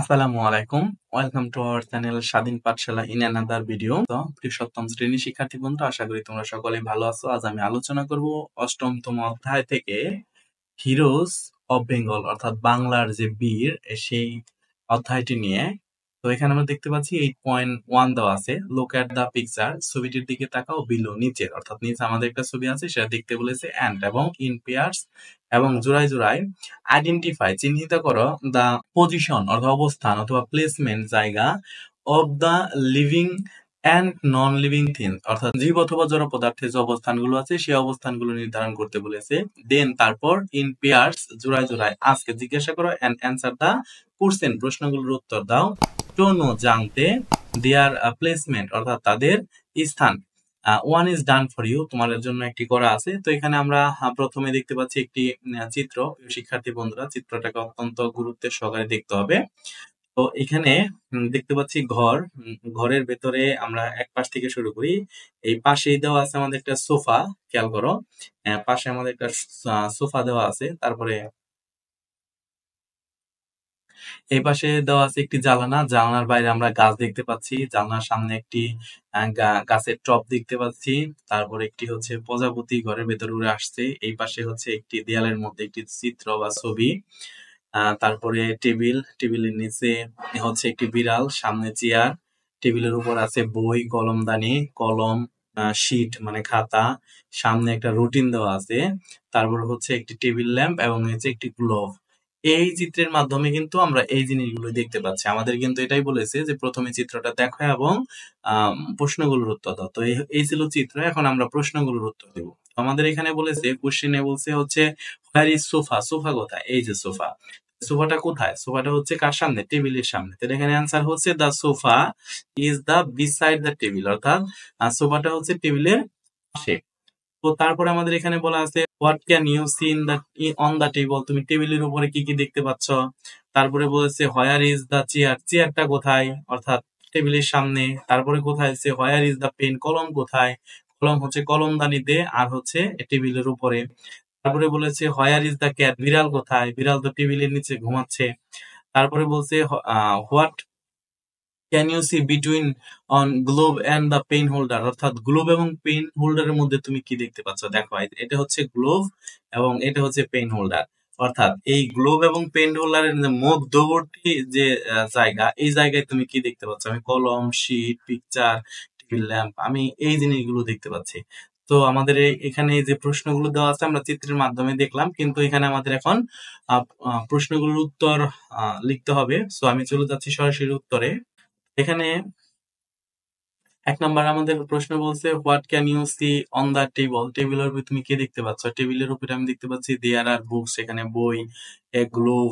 আসসালামু আলাইকুম welcome to our channel স্বাধীন পাঠশালা ইন অ্যানাদার ভিডিও তো প্রিয় সপ্তম শ্রেণী শিক্ষার্থী বন্ধু আশা করি তোমরা সকলে ভালো আছো আজ আমি আলোচনা করব অষ্টমতম অধ্যায় থেকে হিরোজ অফ বেঙ্গল অর্থাৎ বাংলার যে বীর সেই অধ্যায়টি নিয়ে তো এখানে আমরা দেখতে পাচ্ছি এইট পয়েন্ট ওয়ান দেওয়া আছে লুক অ্যাট দ্য পিকচার ছবিটির দিকে তাকাও বিলো নিচের অর্থাৎ নিচে আমাদের একটা ছবি আছে সেটা দেখতে বলেছে অ্যান্ড এবং ইন পেয়ার্স এবং জোড়ায় জোড়ায় আইডেন্টিফাই চিহ্নিত করো দা পজিশন অর্থাৎ অবস্থান অথবা প্লেসমেন্ট জায়গা of the living and non living thing অর্থাৎ জীব অথবা জড় পদার্থের যে অবস্থানগুলো আছে সেই অবস্থানগুলো নির্ধারণ করতে বলেছে দেন তারপর ইন পেয়ার্স জোড়ায় জোড়ায় আজকে জিজ্ঞাসা করো অ্যান্ড অ্যান্সার দা কোশ্চেন প্রশ্নগুলোর উত্তর দাও টোনো জানতে দেয়ার প্লেসমেন্ট অর্থাৎ তাদের স্থান one is done for you তোমাদের জন্য একটি করা আছে তো এখানে আমরা প্রথমে দেখতে পাচ্ছি একটি চিত্র শিক্ষার্থী বন্ধুরা চিত্রটাকে অত্যন্ত গুরুত্বের সহকারে দেখতে হবে তো এখানে দেখতে পাচ্ছি ঘর ঘরের ভেতরে আমরা এক পাশ থেকে শুরু করি এই পাশেই দেওয়া আছে আমাদের একটা সোফা খেয়াল করো পাশে আমাদের একটা সোফা দেওয়া আছে তারপরে এই পাশে দেওয়া আছে একটি জালানা জালানার বাইরে আমরা গাছ দেখতে পাচ্ছি জালনার সামনে একটি আহ, গা- গাছের টব দেখতে পাচ্ছি তারপর একটি হচ্ছে প্রজাপতি ঘরের ভেতর উড়ে আসছে এই পাশে হচ্ছে একটি দেয়ালের মধ্যে একটি চিত্র বা ছবি আহ, তারপরে টেবিল টেবিলের নিচে হচ্ছে একটি বিড়াল সামনে চেয়ার টেবিলের উপর আছে বই কলমদানি কলম শীট মানে খাতা সামনে একটা রুটিন দেওয়া আছে তারপর হচ্ছে একটি টেবিল ল্যাম্প এবং নিচে একটি গ্লোভ এই চিত্রের মাধ্যমে কিন্তু আমরা এই জিনিসগুলো দেখতে পাচ্ছি আমাদের কিন্তু এটাই বলেছে যে প্রথমে চিত্রটা দেখো এবং প্রশ্নগুলোর উত্তর দাও তো এই ছিল চিত্র এখন আমরা প্রশ্নগুলোর উত্তর দেব আমাদের এখানে বলেছে কোশ্চেনে বলছে হচ্ছে হোয়ার ইজ সোফা সোফা কোথায় এই যে সোফা সোফাটা কোথায় সোফাটা হচ্ছে কার সামনে টেবিলের সামনে তাহলে এখানে আনসার হচ্ছে the sofa is the beside the table অর্থাৎ সোফাটা হচ্ছে টেবিলের পাশে তো তারপরে আমাদের এখানে বলা আছে what can you see in on the table তুমি টেবিলের উপরে কি কি দেখতে পাচ্ছ তারপরে বলেছে হোয়ার ইজ দ্য চেয়ার চেয়ারটা কোথায় অর্থাৎ টেবিলের সামনে তারপরে কোথায় আছে হোয়ার ইজ দ্য পেন কলম কোথায় কলম হচ্ছে কলমদানিতে আর হচ্ছে টেবিলের উপরে তারপরে বলেছে হোয়ার ইজ দ্য ক্যাট বিড়াল কোথায় বিড়াল তো টেবিলের নিচে ঘুমাচ্ছে তারপরে বলছে what can you see between on globe and the pen holder অর্থাৎ গ্লোব এবং পেন হোল্ডারের মধ্যে তুমি কি দেখতে পাচ্ছ দেখো এটা হচ্ছে গ্লোব এবং এটা হচ্ছে পেন হোল্ডার অর্থাৎ এই গ্লোব এবং পেন হোল্ডারের এর মধ্যবর্তী যে জায়গা এই জায়গায় তুমি কি দেখতে পাচ্ছ আমি কলম শীট পিকচার টেবিল ল্যাম্প আমি এই জিনিসগুলো দেখতে পাচ্ছি তো আমাদের এখানে যে প্রশ্নগুলো দেওয়া আছে আমরা চিত্রের মাধ্যমে দেখলাম কিন্তু এখানে আমাদের এখন প্রশ্নগুলোর উত্তর লিখতে হবে সো আমি চলে যাচ্ছি সরাসরি উত্তরে এখানে এক নাম্বার আমাদের প্রশ্ন বলছে what can you see on the table টেবিলের উপরে তুমি কি দেখতে পাচ্ছ টেবিলের উপরে আমি দেখতে পাচ্ছি দেয়ার আর বুকস এখানে বই a globe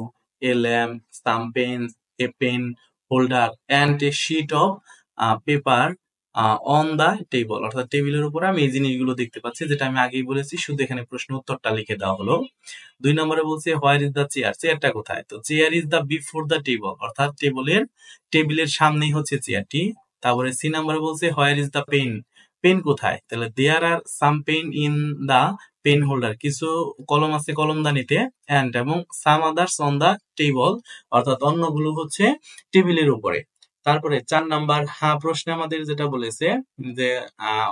a lamp stamp pen a pen holder and a sheet of paper on the table অর্থাৎ টেবিলের উপরে আমি এই জিনিসগুলো দেখতে পাচ্ছি যেটা আমি আগেই বলেছি শুধু এখানে প্রশ্ন উত্তরটা লিখে দেওয়া হলো দুই নম্বরে বলছে হোয়ার ইজ দা চেয়ার চেয়ারটা কোথায় তো chair is the before the table অর্থাৎ টেবলের টেবিলের সামনেই হচ্ছে চেয়ারটি তারপরে সি নম্বরে বলছে where is the pen pen কোথায় তাহলে there are some pen in the pen holder কিছু কলম আছে কলমদানিতে অ্যান্ড এবং some others on the table অর্থাৎ অন্যগুলো হচ্ছে টেবিলের উপরে তারপরে চার নাম্বার হা হ্যাঁ, প্রশ্নে আমাদের যেটা বলেছে যে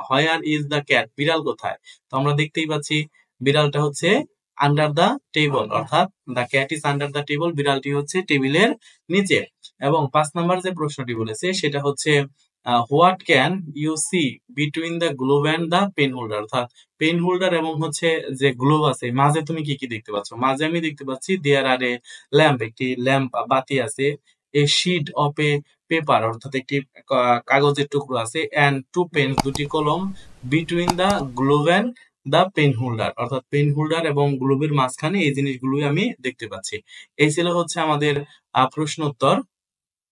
হয়ার ইজ দ্য ক্যাট বিড়াল কোথায় তো আমরা দেখতেই পাচ্ছি বিড়ালটা হচ্ছে আন্ডার দ্য টেবল অর্থাৎ the cat is under the table বিড়ালটি হচ্ছে টেবিলের নিচে এবং পাঁচ নাম্বার যে প্রশ্নটি বলেছে সেটা হচ্ছে what can you see between the glove and the pen holder অর্থাৎ পেন হোল্ডার এবং হচ্ছে যে গ্লোভ আছে মাঝে তুমি কি কি দেখতে পাচ্ছ মাঝে আমি দেখতে পাচ্ছি দেয়ার আর এ ল্যাম্প একটি ল্যাম্প বাতি আছে a sheet of a paper অর্থাৎ একটি কাগজের টুকরো আছে এন্ড টু পেন দুটি কলম between the glove and the pen holder অর্থাৎ পেন হোল্ডার এবং গ্লোবের মাঝখানে এই জিনিসগুলোই আমি দেখতে পাচ্ছি এই ছিল হচ্ছে আমাদের প্রশ্ন উত্তর